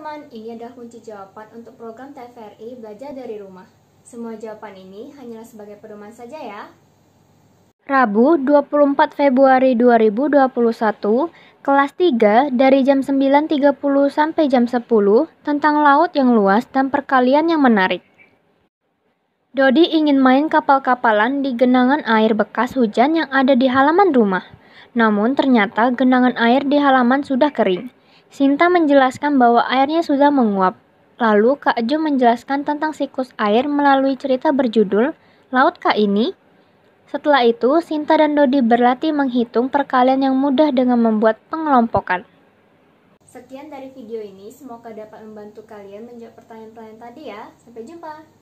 teman-teman, ini adalah kunci jawaban untuk program TVRI Belajar dari Rumah. Semua jawaban ini hanyalah sebagai pedoman saja ya. Rabu 24 Februari 2021, kelas 3 dari jam 9.30 sampai jam 10 tentang laut yang luas dan perkalian yang menarik. Dodi ingin main kapal-kapalan di genangan air bekas hujan yang ada di halaman rumah. Namun ternyata genangan air di halaman sudah kering. Sinta menjelaskan bahwa airnya sudah menguap. Lalu Kak Jo menjelaskan tentang siklus air melalui cerita berjudul Laut Kak ini. Setelah itu, Sinta dan Dodi berlatih menghitung perkalian yang mudah dengan membuat pengelompokan. Sekian dari video ini, semoga dapat membantu kalian menjawab pertanyaan-pertanyaan tadi ya. Sampai jumpa!